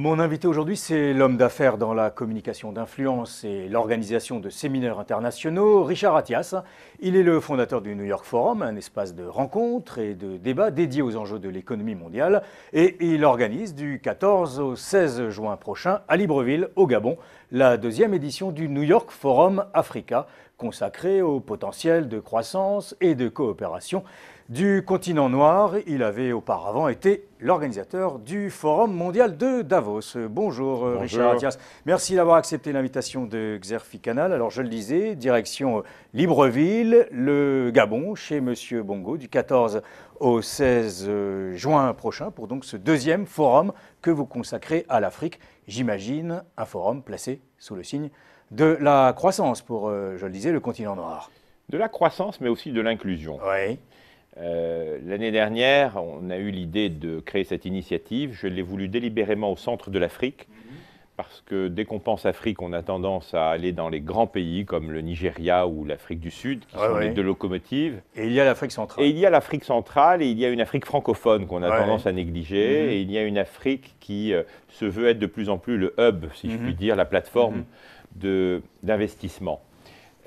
Mon invité aujourd'hui, c'est l'homme d'affaires dans la communication d'influence et l'organisation de séminaires internationaux, Richard Attias. Il est le fondateur du New York Forum, un espace de rencontres et de débats dédié aux enjeux de l'économie mondiale. Et il organise du 14 au 16 juin prochain à Libreville, au Gabon, la deuxième édition du New York Forum Africa, consacrée au potentiel de croissance et de coopération du continent noir. Il avait auparavant été l'organisateur du Forum mondial de Davos. Bonjour, euh, Richard Adias. Merci d'avoir accepté l'invitation de Xerfi Canal. Alors je le disais, direction euh, Libreville, le Gabon, chez Monsieur Bongo, du 14 au 16 euh, juin prochain, pour donc ce deuxième forum que vous consacrez à l'Afrique. J'imagine un forum placé sous le signe de la croissance pour, je le disais, le continent noir. De la croissance, mais aussi de l'inclusion. Oui. Euh, l'année dernière, on a eu l'idée de créer cette initiative. Je l'ai voulu délibérément au centre de l'Afrique, parce que dès qu'on pense Afrique, on a tendance à aller dans les grands pays comme le Nigeria ou l'Afrique du Sud, qui sont les deux locomotives. Et il y a l'Afrique centrale. Et il y a l'Afrique centrale, et il y a une Afrique francophone qu'on a tendance à négliger, mhm. et il y a une Afrique qui euh, se veut être de plus en plus le hub, si je mhm. puis dire, la plateforme mhm. d'investissement.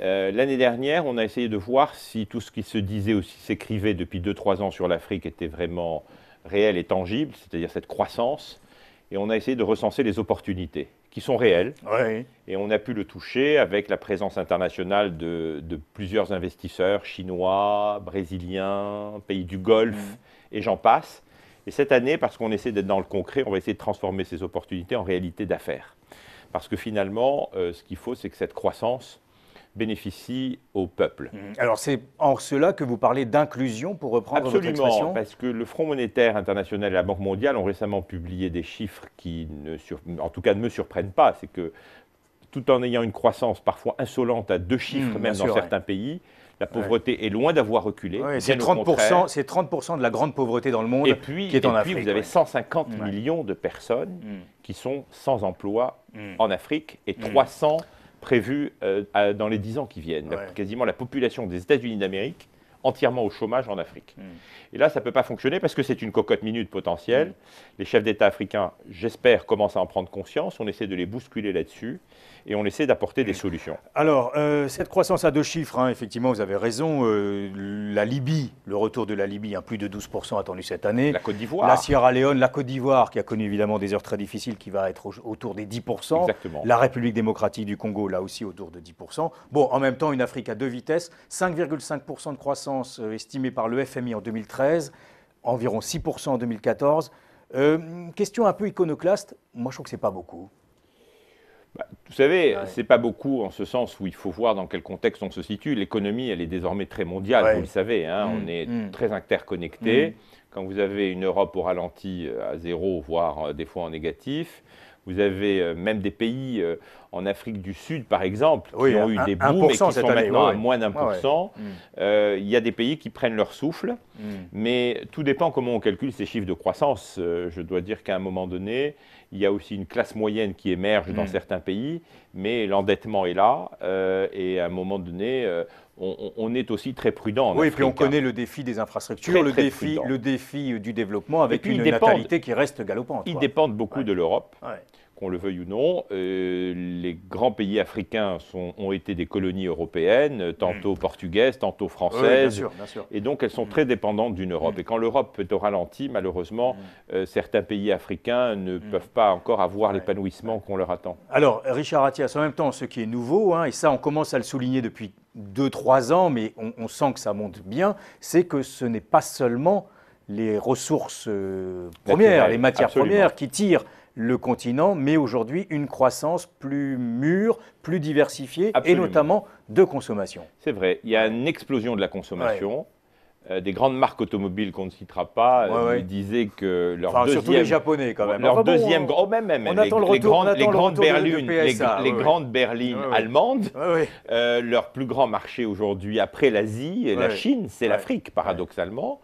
Euh, l'année dernière, on a essayé de voir si tout ce qui se disait ou s'écrivait depuis 2-3 ans sur l'Afrique était vraiment réel et tangible, c'est-à-dire cette croissance. Et on a essayé de recenser les opportunités qui sont réelles. Et on a pu le toucher avec la présence internationale de, plusieurs investisseurs chinois, brésiliens, pays du Golfe, mm. et j'en passe. Et cette année, parce qu'on essaie d'être dans le concret, on va essayer de transformer ces opportunités en réalité d'affaires. Parce que finalement, euh, ce qu'il faut, c'est que cette croissance, bénéficie au peuple. Mmh. Alors c'est en cela que vous parlez d'inclusion, pour reprendre votre expression parce que le Front monétaire international et la Banque mondiale ont récemment publié des chiffres qui, ne en tout cas, ne me surprennent pas. C'est que tout en ayant une croissance parfois insolente à deux chiffres, mmh, même dans certains pays, la pauvreté est loin d'avoir reculé. c'est 30%, c'est 30 de la grande pauvreté dans le monde et puis, qui est et en puis Afrique, Vous avez 150 millions de personnes mmh. qui sont sans emploi en Afrique et 300 prévu euh, dans les dix ans qui viennent. quasiment la population des États-Unis d'Amérique entièrement au chômage en Afrique. Hmm. Et là, ça ne peut pas fonctionner parce que c'est une cocotte minute potentielle. Hmm. Les chefs d'État africains, j'espère, commencent à en prendre conscience. On essaie de les bousculer là-dessus et on essaie d'apporter des hmm. solutions. Alors, euh, cette croissance à deux chiffres, hein, effectivement, vous avez raison. Euh, la Libye, le retour de la Libye, un hein, plus de 12% attendu cette année. La Côte d'Ivoire. La Sierra Leone, la Côte d'Ivoire, qui a connu évidemment des heures très difficiles, qui va être autour des 10%. La République démocratique du Congo, là aussi autour de 10%. Bon, en même temps, une Afrique à deux vitesses, 5,5% de croissance euh, estimée par le FMI en 2013, environ 6% en 2014. Euh, question un peu iconoclaste, moi je trouve que c'est pas beaucoup. Bah, vous savez, ce c'est pas beaucoup en ce sens où il faut voir dans quel contexte on se situe. L'économie, elle est désormais très mondiale, vous le savez. Hein. Mm. on est mm. très interconnecté. Mm. Quand vous avez une Europe au ralenti euh, à zéro, voire des fois en négatif, vous avez même des pays en Afrique du Sud, par exemple, ils ont eu des booms et qui sont maintenant à moins d'un pour cent. Euh, il y a des pays qui prennent leur souffle, mm. mais tout dépend comment on calcule ces chiffres de croissance. Euh, je dois dire qu'à un moment donné, il y a aussi une classe moyenne qui émerge dans mm. certains pays, mais l'endettement est là, euh, et à un moment donné, on, est aussi très prudent. En oui, et puis on connaît hein. le défi des infrastructures, le, défi, le défi du développement avec une natalité qui reste galopante. Ils dépendent beaucoup de l'Europe. Ouais qu'on le veuille ou non, euh, les grands pays africains ont été des colonies européennes, euh, tantôt hmm. portugaises, tantôt françaises. Et donc elles sont hmm. très dépendantes d'une Europe. Et hmm. quand l'Europe est au ralenti, malheureusement, euh, certains pays africains ne peuvent pas encore avoir l'épanouissement qu'on leur attend. Alors, Richard Attias, en même temps, ce qui est nouveau, hein, et ça on commence à le souligner depuis 2-3 ans, mais on, sent que ça monte bien, c'est que ce n'est pas seulement les ressources premières, les matières premières qui tirent le continent, mais aujourd'hui une croissance plus mûre, plus diversifiée, et notamment de consommation. C'est vrai, il y a une explosion de la consommation. Euh, des grandes marques automobiles qu'on ne citera pas euh, disaient que leur enfin, surtout les japonais quand même. Leur deuxième, grand, on, oh, même, même, les, attend le retour, grandes, les grandes berlines, les, grandes berlines allemandes, euh, leur plus grand marché aujourd'hui après l'Asie, et la Chine, c'est l'Afrique paradoxalement.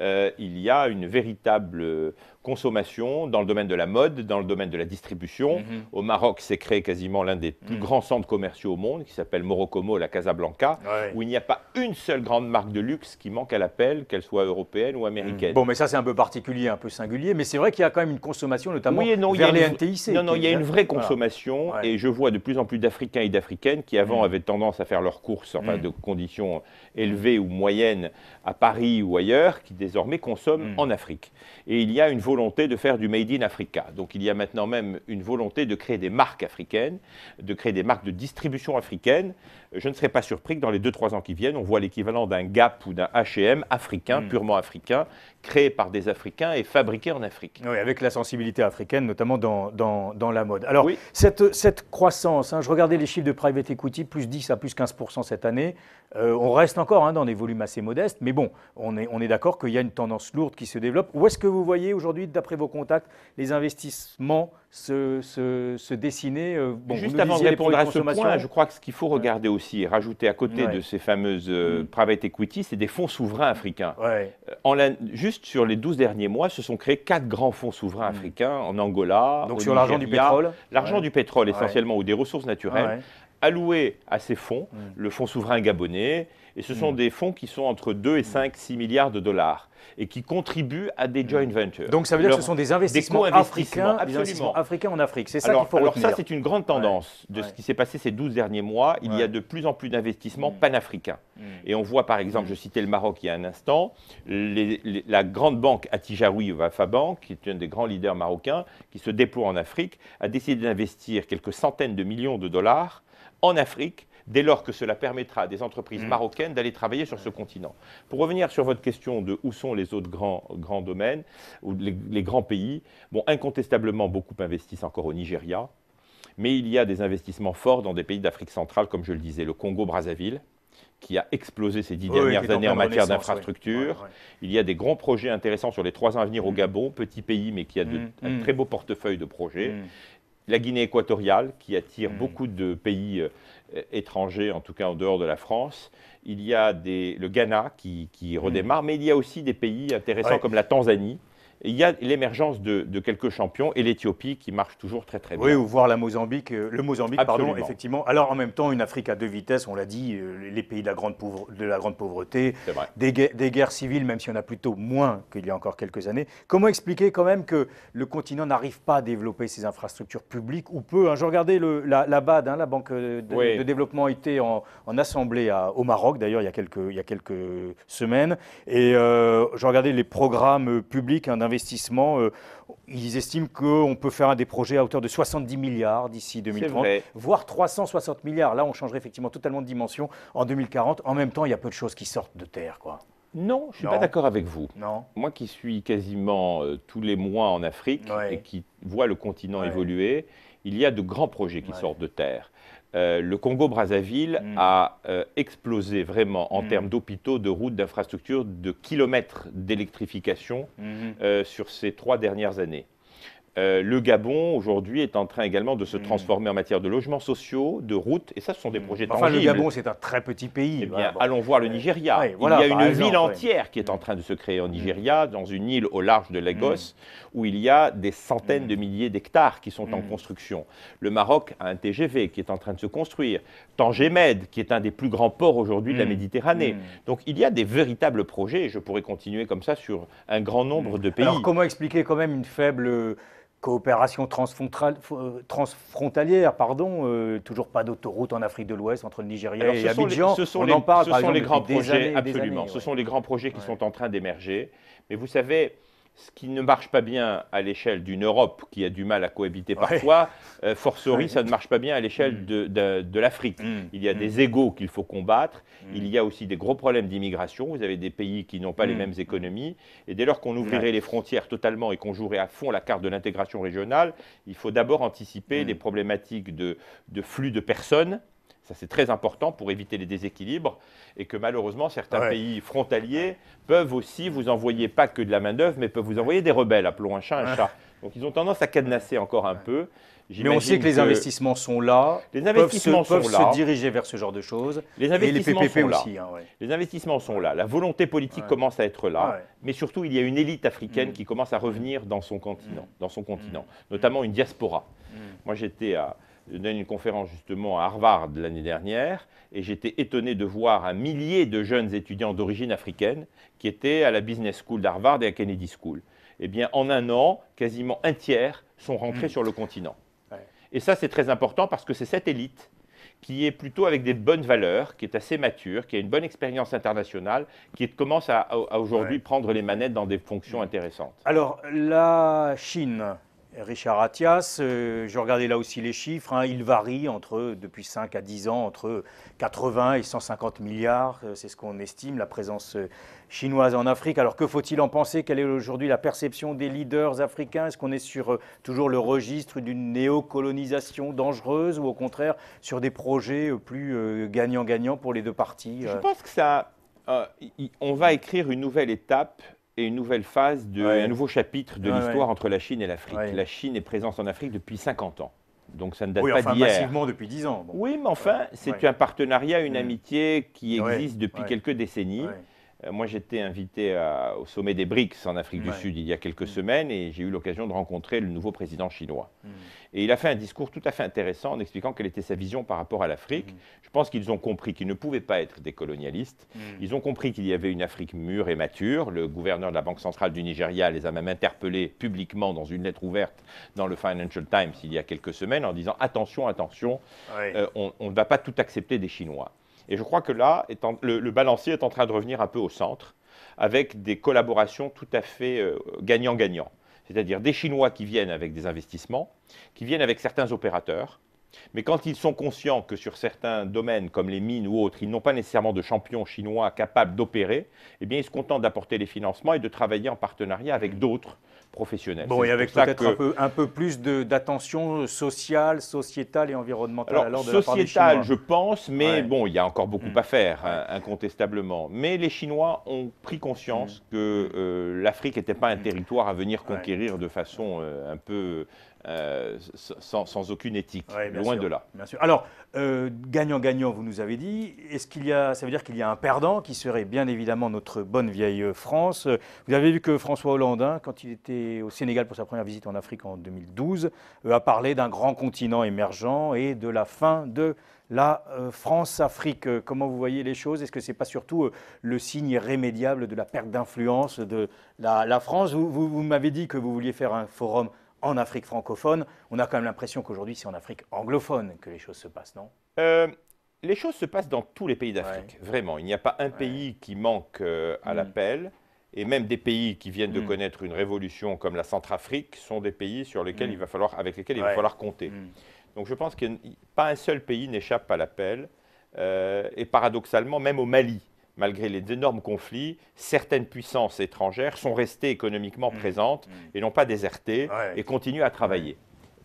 il y a une véritable consommation, dans le domaine de la mode, dans le domaine de la distribution. Mhm. Au Maroc, s'est créé quasiment l'un des plus mhm. grands centres commerciaux au monde, qui s'appelle Morocomo, la Casablanca, où il n'y a pas une seule grande marque de luxe qui manque à l'appel, qu'elle soit européenne ou américaine. Mhm. Bon, mais ça c'est un peu particulier, un peu singulier, mais c'est vrai qu'il y a quand même une consommation, notamment vers les une... NTIC. Non, non, il y a une vraie consommation, et je vois de plus en plus d'Africains et d'Africaines qui avant avaient tendance à faire leurs courses, enfin de conditions élevées ou moyennes, à Paris ou ailleurs, qui désormais consomment en Afrique. Et il y a une volonté de faire du Made in Africa. Donc il y a maintenant même une volonté de créer des marques africaines, de créer des marques de distribution africaine je ne serais pas surpris que dans les 2-3 ans qui viennent, on voit l'équivalent d'un Gap ou d'un H&M africain, hmm. purement africain, créé par des Africains et fabriqué en Afrique. Oui, avec la sensibilité africaine, notamment dans, dans, la mode. Alors, cette, cette, croissance, hein, je regardais les chiffres de private equity, plus 10 à plus 15% cette année. Euh, on reste encore hein, dans des volumes assez modestes, mais bon, on est, on est d'accord qu'il y a une tendance lourde qui se développe. Où est-ce que vous voyez aujourd'hui, d'après vos contacts, les investissements se, se, dessiner euh, bon, Juste avant de répondre à ce point, je crois que ce qu'il faut regarder aussi rajouter à côté de ces fameuses euh, mm. private equity, c'est des fonds souverains africains. Euh, en juste sur les 12 derniers mois, se sont créés quatre grands fonds souverains mm. africains en Angola. Donc sur l'argent du pétrole L'argent du pétrole essentiellement ou des ressources naturelles alloué à ces fonds, mm. le fonds souverain gabonais, et ce sont des fonds qui sont entre 2 et 5, 6 milliards de dollars et qui contribuent à des joint mm. ventures. Donc ça veut dire que ce sont des investissements, africains, africains en Afrique. C'est ça qu'il faut alors retenir. Alors ça, c'est une grande tendance de ce qui s'est passé ces 12 derniers mois. Il y a de plus en plus d'investissements mm. panafricains. Mm. Et on voit, par exemple, je citais le Maroc il y a un instant, la grande banque Atijaoui Bank, qui est un des grands leaders marocains, qui se déploie en Afrique, a décidé d'investir quelques centaines de millions de dollars en Afrique dès lors que cela permettra à des entreprises mm. marocaines d'aller travailler sur ce continent. Pour revenir sur votre question de où sont les autres grands, grands domaines, ou les, grands pays, bon, incontestablement, beaucoup investissent encore au Nigeria, mais il y a des investissements forts dans des pays d'Afrique centrale, comme je le disais, le Congo-Brazzaville, qui a explosé ces dix dernières années en matière d'infrastructure. Il y a des grands projets intéressants sur les trois ans à venir au mm. Gabon, petit pays, mais qui a mm, un très beau portefeuille de projets la Guinée équatoriale, qui attire mm. beaucoup de pays euh, étrangers, en tout cas en dehors de la France. Il y a le Ghana qui, redémarre, mm. mais il y a aussi des pays intéressants comme la Tanzanie il y a l'émergence de, quelques champions et l'Éthiopie qui marche toujours très très bien. Oui, ou voir la Mozambique, euh, le Mozambique, pardon, effectivement. Alors en même temps, une Afrique à deux vitesses, on l'a dit, euh, les pays de la grande, pauvre, de la grande pauvreté, des guerres, civiles, même si on a plutôt moins qu'il y a encore quelques années. Comment expliquer quand même que le continent n'arrive pas à développer ses infrastructures publiques ou peu J'ai hein? Je regardais la, BAD, hein, la Banque de, de développement était en, assemblée au Maroc, d'ailleurs, il, il, y a quelques semaines, et euh, je regardais les programmes euh, publics hein, euh, ils estiment qu'on peut faire des projets à hauteur de 70 milliards d'ici 2030, voire 360 milliards. Là, on changerait effectivement totalement de dimension en 2040. En même temps, il y a peu de choses qui sortent de terre, quoi. Non, je ne suis pas d'accord avec vous. Non. Moi qui suis quasiment euh, tous les mois en Afrique et qui vois le continent évoluer, il y a de grands projets qui sortent de terre. Euh, le Congo-Brazzaville mm. a euh, explosé vraiment en mm. termes d'hôpitaux, de routes, d'infrastructures, de kilomètres d'électrification mm-hmm. euh, sur ces trois dernières années. Euh, le Gabon, aujourd'hui, est en train également de se hmm. transformer en matière de logements sociaux, de routes, et ça, ce sont des hmm. projets enfin, le Gabon, c'est un très petit pays. Eh allons voir le Nigeria. il y a une ville entière qui est en hmm. train de se créer en Nigeria, dans une île au large de Lagos, où il y a des centaines de milliers d'hectares qui sont en construction. Le Maroc a un TGV qui est en train de se construire. Tangemed, qui est un des plus grands ports aujourd'hui de la Méditerranée. Donc, il y a des véritables projets, je pourrais continuer comme ça sur un grand nombre de pays. Alors, comment expliquer quand même une faible coopération euh, transfrontalière, pardon, euh, toujours pas d'autoroute en Afrique de l'Ouest entre le Nigeria et Abidjan. ce sont les, grands projets, absolument. ce sont les grands projets qui sont en train d'émerger. Mais vous savez, ce qui ne marche pas bien à l'échelle d'une Europe qui a du mal à cohabiter parfois, ouais. Euh, ça ne marche pas bien à l'échelle mm. de, l'Afrique. Mm. Il y a mm. des égaux qu'il faut combattre, il y a aussi des gros problèmes d'immigration, vous avez des pays qui n'ont pas les mêmes économies, et dès lors qu'on ouvrirait les frontières totalement et qu'on jouerait à fond la carte de l'intégration régionale, il faut d'abord anticiper les problématiques de flux de personnes ça, c'est très important pour éviter les déséquilibres et que malheureusement, certains pays frontaliers peuvent aussi vous envoyer pas que de la main-d'œuvre, mais peuvent vous envoyer des rebelles, appelons un chat un chat. Donc, ils ont tendance à cadenasser encore un peu. Mais on sait que, les investissements sont là. Les investissements peuvent se, diriger vers ce genre de choses. Les investissements sont là. aussi. Hein, les investissements sont là. La volonté politique commence à être là. Ah mais surtout, il y a une élite africaine mm. qui commence à revenir dans son continent, dans son continent, mm. notamment une diaspora. Mm. Moi, j'étais à je donnais une conférence justement à Harvard l'année dernière et j'étais étonné de voir un millier de jeunes étudiants d'origine africaine qui étaient à la Business School d'Harvard et à Kennedy School. Eh bien, en un an, quasiment un tiers sont rentrés mm. sur le continent. Et ça, c'est très important parce que c'est cette élite qui est plutôt avec des bonnes valeurs, qui est assez mature, qui a une bonne expérience internationale, qui commence à, aujourd'hui prendre les manettes dans des fonctions mm. intéressantes. Alors, la Chine, Richard Attias, euh, je regardais là aussi les chiffres, hein. il varie entre, depuis 5 à 10 ans entre 80 et 150 milliards, euh, c'est ce qu'on estime, la présence euh, chinoise en Afrique. Alors que faut-il en penser Quelle est aujourd'hui la perception des leaders africains Est-ce qu'on est sur toujours le registre d'une néocolonisation dangereuse ou au contraire sur des projets plus gagnant-gagnant pour les deux parties Je pense que ça, on va écrire une nouvelle étape et une nouvelle phase, de, un nouveau chapitre de l'histoire entre la Chine et l'Afrique. La Chine est présente en Afrique depuis 50 ans. Donc ça ne date pas enfin, d'hier. massivement depuis 10 ans. Oui, mais enfin, c'est un partenariat, une amitié qui existe depuis quelques décennies. Euh, moi, j'étais invité euh, au sommet des BRICS en Afrique du Sud il y a quelques mm. semaines et j'ai eu l'occasion de rencontrer le nouveau président chinois. Mm. Et il a fait un discours tout à fait intéressant en expliquant quelle était sa vision par rapport à l'Afrique. Mm. Je pense qu'ils ont compris qu'ils ne pouvaient pas être des colonialistes. Ils ont compris qu'il y avait une Afrique mûre et mature. Le gouverneur de la Banque centrale du Nigeria les a même interpellés publiquement dans une lettre ouverte dans le Financial Times il y a quelques semaines en disant attention, attention, euh, on ne va pas tout accepter des Chinois. Et je crois que là, le, balancier est en train de revenir un peu au centre, avec des collaborations tout à fait euh, gagnant-gagnant. C'est-à-dire des Chinois qui viennent avec des investissements, qui viennent avec certains opérateurs, mais quand ils sont conscients que sur certains domaines comme les mines ou autres, ils n'ont pas nécessairement de champions chinois capables d'opérer, eh bien ils se contentent d'apporter les financements et de travailler en partenariat avec d'autres professionnelle. Bon, et avec peut-être un, peu, un, peu, plus d'attention sociale, sociétale et environnementale. à l'ordre de sociétale, la part je pense, mais bon, il y a encore beaucoup mm. à faire, hein, incontestablement. Mais les Chinois ont pris conscience mm. que euh, l'Afrique n'était pas un mm. territoire à venir conquérir de façon euh, un peu euh, sans, aucune éthique, loin de là. Bien sûr. Alors, euh, gagnant-gagnant, vous nous avez dit, est-ce qu'il y a, ça veut dire qu'il y a un perdant qui serait bien évidemment notre bonne vieille France Vous avez vu que François Hollande, hein, quand il était au Sénégal pour sa première visite en Afrique en 2012, euh, a parlé d'un grand continent émergent et de la fin de la France-Afrique. Comment vous voyez les choses Est-ce que ce n'est pas surtout le signe irrémédiable de la perte d'influence de la, France vous m'avez dit que vous vouliez faire un forum en Afrique francophone. On a quand même l'impression qu'aujourd'hui, c'est en Afrique anglophone que les choses se passent, non euh, Les choses se passent dans tous les pays d'Afrique, vraiment. Il n'y a pas un pays qui manque euh, à mm. l'appel. Et même des pays qui viennent de mm. connaître une révolution comme la Centrafrique sont des pays sur lesquels mm. il va falloir, avec lesquels il va falloir compter. Donc je pense que pas un seul pays n'échappe à l'appel. Euh, et paradoxalement, même au Mali, malgré les énormes conflits, certaines puissances étrangères sont restées économiquement mmh. présentes mmh. et n'ont pas déserté et continuent à travailler.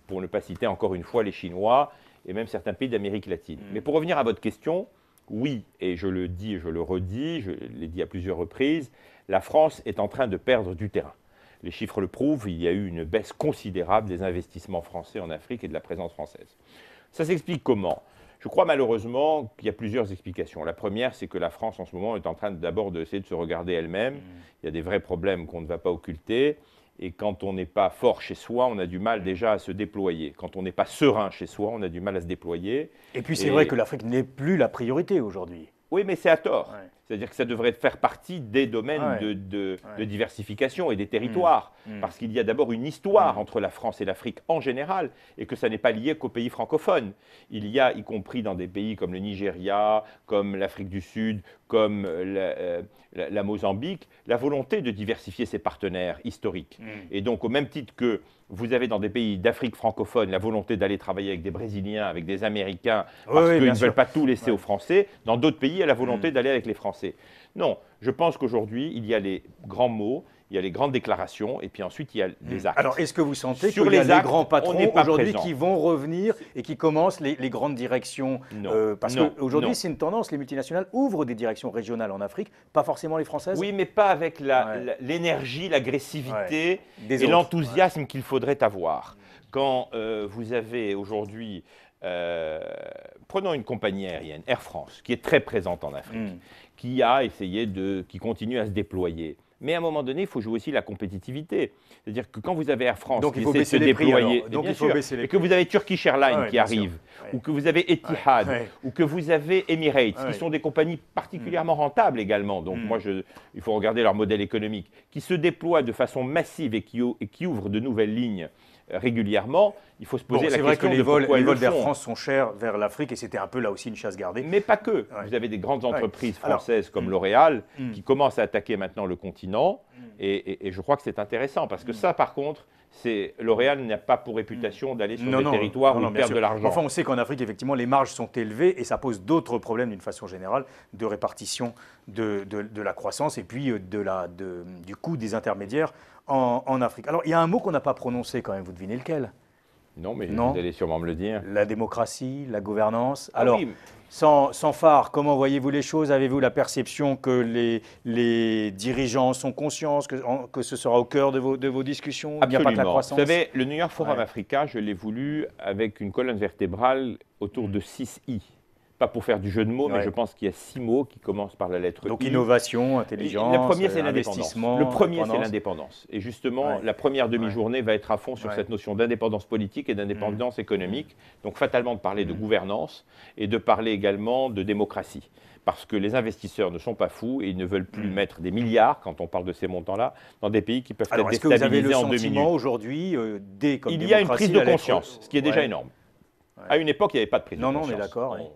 Pour ne pas citer encore une fois les Chinois et même certains pays d'Amérique latine. Mmh. Mais pour revenir à votre question, oui, et je le dis et je le redis, je l'ai dit à plusieurs reprises, la France est en train de perdre du terrain. Les chiffres le prouvent, il y a eu une baisse considérable des investissements français en Afrique et de la présence française. Ça s'explique comment je crois malheureusement qu'il y a plusieurs explications. La première, c'est que la France en ce moment est en train d'abord d'essayer de se regarder elle-même. Mm. Il y a des vrais problèmes qu'on ne va pas occulter. Et quand on n'est pas fort chez soi, on a du mal déjà à se déployer. Quand on n'est pas serein chez soi, on a du mal à se déployer. Et puis c'est vrai que l'Afrique n'est plus la priorité aujourd'hui. Oui, mais c'est à tort. C'est-à-dire que ça devrait faire partie des domaines de, diversification et des territoires. Mmh. Mmh. Parce qu'il y a d'abord une histoire mmh. entre la France et l'Afrique en général, et que ça n'est pas lié qu'aux pays francophones. Il y a, y compris dans des pays comme le Nigeria, comme l'Afrique du Sud, comme euh, euh, la, Mozambique, la volonté de diversifier ses partenaires historiques. Mm. Et donc, au même titre que vous avez dans des pays d'Afrique francophone la volonté d'aller travailler avec des Brésiliens, avec des Américains, parce qu'ils ne veulent pas tout laisser aux Français, dans d'autres pays, y a la volonté mm. d'aller avec les Français. Non, je pense qu'aujourd'hui, il y a les grands mots, il y a les grandes déclarations, et puis ensuite il y a les hmm. actes. Alors, est-ce que vous sentez que les, grands patrons aujourd'hui qui vont revenir et qui commencent les, grandes directions euh, Parce qu'aujourd'hui, c'est une tendance, les multinationales ouvrent des directions régionales en Afrique, pas forcément les françaises. Oui, mais pas avec l'énergie, l'agressivité et l'enthousiasme qu'il faudrait avoir. Hmm. Quand euh, vous avez aujourd'hui euh, prenons une compagnie aérienne, Air France, qui est très présente en Afrique, hmm. qui a essayé de, qui continue à se déployer. Mais à un moment donné, il faut jouer aussi la compétitivité. C'est-à-dire que quand vous avez Air France qui essaie de se déployer, et que vous avez Turkish Airlines qui arrive, ou que vous avez Etihad, ou que vous avez Emirates, qui sont des compagnies particulièrement rentables également. Donc hmm. moi, il faut regarder leur modèle économique, qui se déploient de façon massive et et qui ouvrent de nouvelles lignes régulièrement, il faut se poser la question. C'est vrai que les vols, vers France sont chers vers l'Afrique et c'était un peu là aussi une chasse gardée. Mais pas que. Vous avez des grandes entreprises françaises comme hmm. L'Oréal hmm. qui commencent à attaquer maintenant le continent hmm. et, je crois que c'est intéressant parce que ça, par contre, L'Oréal n'a pas pour réputation mm. d'aller sur le des territoires où on perd de l'argent. Enfin, on sait qu'en Afrique, effectivement, les marges sont élevées et ça pose d'autres problèmes d'une façon générale de répartition de, la croissance et puis euh, de la, du coût des intermédiaires en, en Afrique. Alors, il y a un mot qu'on n'a pas prononcé quand même, vous devinez lequel non, mais vous allez sûrement me le dire. La démocratie, la gouvernance. Ah Alors, sans, sans, phare, comment voyez-vous les choses Avez-vous la perception que les, les dirigeants sont conscients, que, que, ce sera au cœur de vos, de vos discussions Absolument. Vous savez, le New York Forum Africa, je l'ai voulu avec une colonne vertébrale autour de 6 mm. I pas pour faire du jeu de mots, mais je pense qu'il y a six mots qui commencent par la lettre Donc, innovation, intelligence, le premier, c'est euh, l'investissement. Le premier, c'est l'indépendance. Et justement, la première demi-journée va être à fond sur cette notion d'indépendance politique et d'indépendance mm. économique. Mm. Donc, fatalement, de parler de mm. gouvernance et de parler également de démocratie parce que les investisseurs ne sont pas fous et ils ne veulent plus mettre des milliards, quand on parle de ces montants-là, dans des pays qui peuvent être déstabilisés que vous avez le en aujourd'hui, euh, dès comme Il y a une prise de conscience, ce qui est déjà énorme. À une époque, il n'y avait pas de prise non, de non, conscience. Non, non, mais d'accord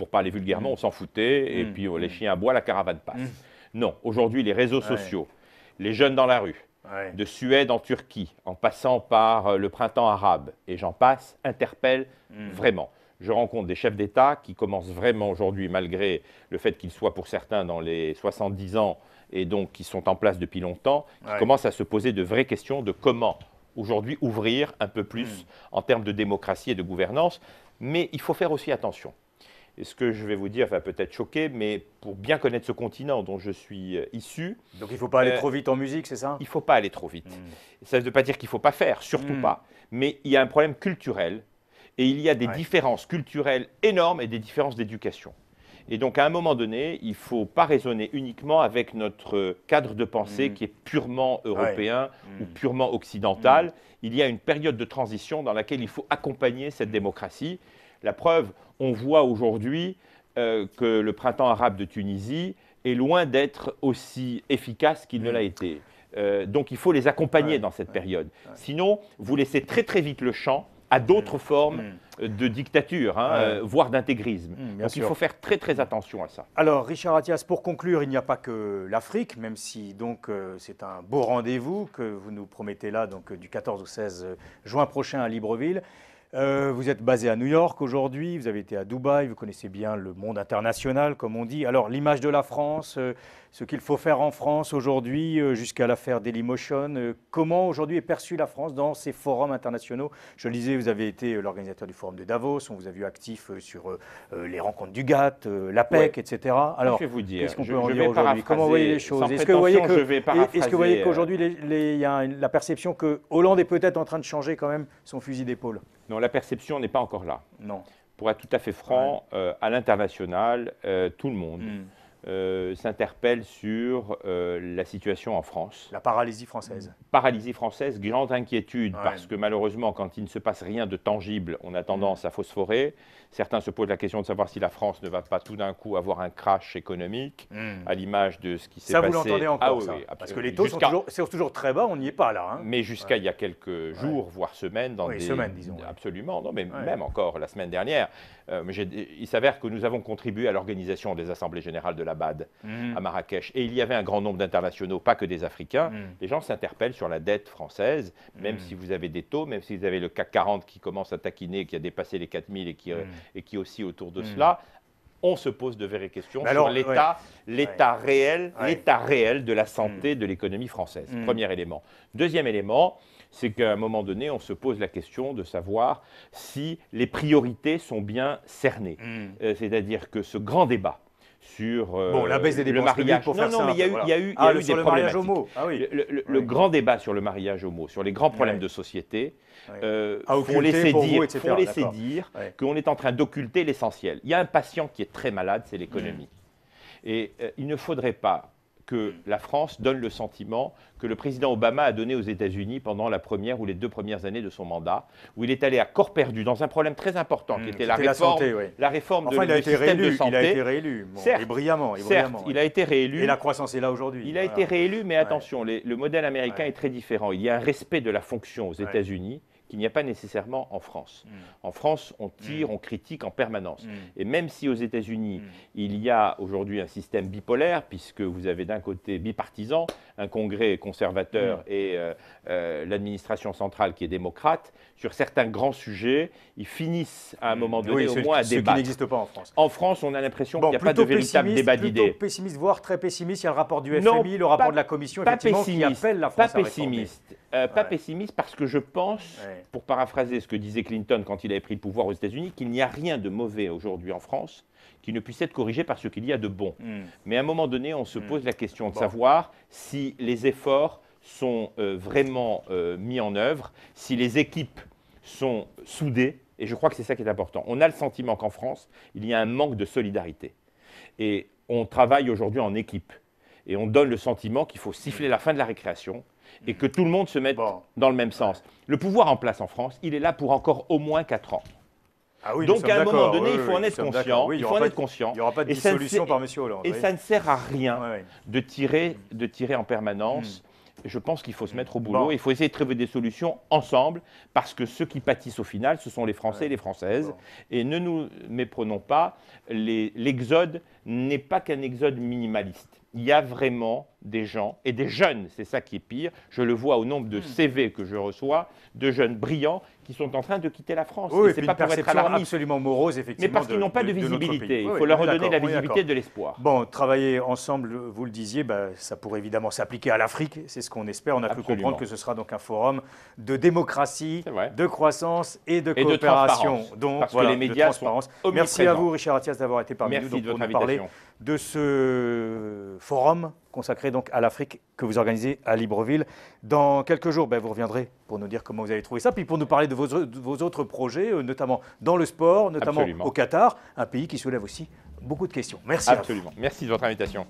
pour parler vulgairement, mm. on s'en foutait, et mm. puis euh, les mm. chiens à bois, la caravane passe. Non, aujourd'hui, les réseaux sociaux, les jeunes dans la rue, de Suède en Turquie, en passant par euh, le printemps arabe, et j'en passe, interpellent vraiment je rencontre des chefs d'État qui commencent vraiment aujourd'hui, malgré le fait qu'ils soient pour certains dans les 70 ans et donc qui sont en place depuis longtemps, qui commencent à se poser de vraies questions de comment aujourd'hui ouvrir un peu plus en termes de démocratie et de gouvernance. Mais il faut faire aussi attention. Et ce que je vais vous dire va peut-être choquer, mais pour bien connaître ce continent dont je suis euh, issu. Donc il ne faut pas aller euh, trop vite en musique, c'est ça Il ne faut pas aller trop vite. Hmm. Ça ne veut pas dire qu'il ne faut pas faire, surtout hmm. pas. Mais il y a un problème culturel et il y a des différences culturelles énormes et des différences d'éducation. Et donc, à un moment donné, il ne faut pas raisonner uniquement avec notre euh, cadre de pensée hmm. qui est purement européen ou purement occidental. Il y a une période de transition dans laquelle il faut accompagner cette démocratie. La preuve, on voit aujourd'hui euh, que le printemps arabe de Tunisie est loin d'être aussi efficace qu'il ne l'a été. Euh, donc il faut les accompagner dans cette période. Sinon, vous laissez très très vite le champ à mm. d'autres formes mm. euh, de dictature, hein, voire d'intégrisme. Mm, donc il faut faire très très attention à ça. Alors Richard Attias, pour conclure, il n'y a pas que l'Afrique, même si donc c'est un beau rendez-vous que vous nous promettez là, donc du 14 au 16 juin prochain à Libreville. Euh, vous êtes basé à New York aujourd'hui, vous avez été à Dubaï, vous connaissez bien le monde international, comme on dit. Alors, l'image de la France, euh, ce qu'il faut faire en France aujourd'hui, euh, jusqu'à l'affaire Dailymotion, comment aujourd'hui est perçue la France dans ces forums internationaux Je le disais, vous avez été l'organisateur du forum de Davos, on vous a vu actif sur les rencontres du GATT, l'APEC, etc. Alors, qu'est-ce qu'on peut en dire aujourd'hui Comment vous les choses Est-ce que vous voyez qu'aujourd'hui, il y a la perception que Hollande est peut-être en train de changer quand même son fusil d'épaule non, la perception n'est pas encore là. Non. Pour être tout à fait franc, euh, à l'international, euh, tout le monde hmm. euh, s'interpelle sur la situation en France. La paralysie française. Hmm. Paralysie française, grande inquiétude, parce que malheureusement, quand il ne se passe rien de tangible, on a tendance hmm. à phosphorer. Certains se posent la question de savoir si la France ne va pas tout d'un coup avoir un crash économique, hmm. à l'image de ce qui s'est passé. Ça, vous l'entendez encore, ah, parce que euh, les taux sont toujours, très bas, on n'y est pas là. Hein. Mais jusqu'à il y a quelques jours, voire semaines. Dans oui, des, semaines, disons. Absolument, non, mais même encore la semaine dernière. Euh, il s'avère que nous avons contribué à l'organisation des assemblées générales de la BAD hmm. à Marrakech. Et il y avait un grand nombre d'internationaux, pas que des Africains. Hmm. Les gens s'interpellent sur la dette française, même si vous avez des taux, même si vous avez le CAC 40 qui commence à taquiner, qui a dépassé les 4000 et qui euh, Mm. et qui aussi autour de mm. cela, on se pose de vraies questions sur l'état, réel, l'état réel de la santé mm. de l'économie française. Premier élément. Deuxième élément, c'est qu'à un moment donné, on se pose la question de savoir si les priorités sont bien cernées. Euh, c'est-à-dire que ce grand débat sur euh, bon, la baisse des le mariage. Pour non, non, mais il y a eu, y ah, a eu, des problèmes. le, ah grand débat sur le mariage homo, sur les grands problèmes de société, euh, laisser dire, dire qu'on est en train d'occulter l'essentiel. Il y a un patient qui est très malade, c'est l'économie. Mm. Et euh, il ne faudrait pas que hmm. la France donne le sentiment que le président Obama a donné aux États-Unis pendant la première ou les deux premières années de son mandat, où il est allé à corps perdu dans un problème très important hmm, qui était, la réforme, la, santé, la réforme enfin, il a été réélu, de santé. Il a été réélu, brillamment. il a été réélu. Et la croissance est là aujourd'hui. Il a été réélu, mais attention, le modèle américain est très différent. Il y a un respect de la fonction aux États-Unis qu'il n'y a pas nécessairement en France. Mm. En France, on tire, mm. on critique en permanence. Mm. Et même si aux États-Unis, il y a aujourd'hui un système bipolaire, puisque vous avez d'un côté bipartisan, un Congrès conservateur et euh, euh, l'administration centrale qui est démocrate, sur certains grands sujets, ils finissent à un mm. moment donné au moins à débattre. Ce qui n'existe pas en France. En France, on a l'impression qu'il n'y a pas de véritable débat d'idées. pessimiste, voire très pessimiste. Il y a le rapport du FMI, le rapport de la Commission, effectivement, qui appelle la France euh, pas pessimiste. pas pessimiste parce que je pense, pour paraphraser ce que disait Clinton quand il avait pris le pouvoir aux États-Unis, qu'il n'y a rien de mauvais aujourd'hui en France qui ne puisse être corrigé par ce qu'il y a de bon. Mm. Mais à un moment donné, on se mm. pose la question de savoir si les efforts sont euh, vraiment euh, mis en œuvre, si les équipes sont soudés, et je crois que c'est ça qui est important. On a le sentiment qu'en France, il y a un manque de solidarité. Et on travaille aujourd'hui en équipe. Et on donne le sentiment qu'il faut siffler la fin de la récréation et que tout le monde se mette dans le même sens. Le pouvoir en place en France, il est là pour encore au moins 4 ans. Ah Donc à un moment donné, il faut en être conscient. il, être conscient. n'y aura pas de dissolution par monsieur Hollande. Et ça ne sert à rien de, tirer, de tirer en permanence hmm je pense qu'il faut se mmh. mettre au boulot, il faut essayer de trouver des solutions ensemble, parce que ceux qui pâtissent au final, ce sont les Français et les Françaises. Et ne nous méprenons pas, l'exode n'est pas qu'un exode minimaliste. Il y a vraiment des gens, et des jeunes, c'est ça qui est pire, je le vois au nombre de hmm. CV que je reçois, de jeunes brillants qui sont en train de quitter la France. c'est pas pour être absolument morose, effectivement. Mais parce qu'ils n'ont pas de, visibilité. Il faut leur redonner la visibilité de l'espoir. Bon, travailler ensemble, vous le disiez, bah, ça pourrait évidemment s'appliquer à l'Afrique. C'est ce qu'on espère. On a pu comprendre que ce sera donc un forum de démocratie, de croissance et de coopération. donc, les médias de transparence. Merci à vous, Richard Attias, d'avoir été parmi nous. Donc, de nous parler de ce forum consacré donc à l'Afrique que vous organisez à Libreville. Dans quelques jours, ben, vous reviendrez pour nous dire comment vous avez trouvé ça, puis pour nous parler de vos, autres projets, euh, notamment dans le sport, notamment au Qatar, un pays qui soulève aussi beaucoup de questions. Merci. Absolument. Merci de votre invitation.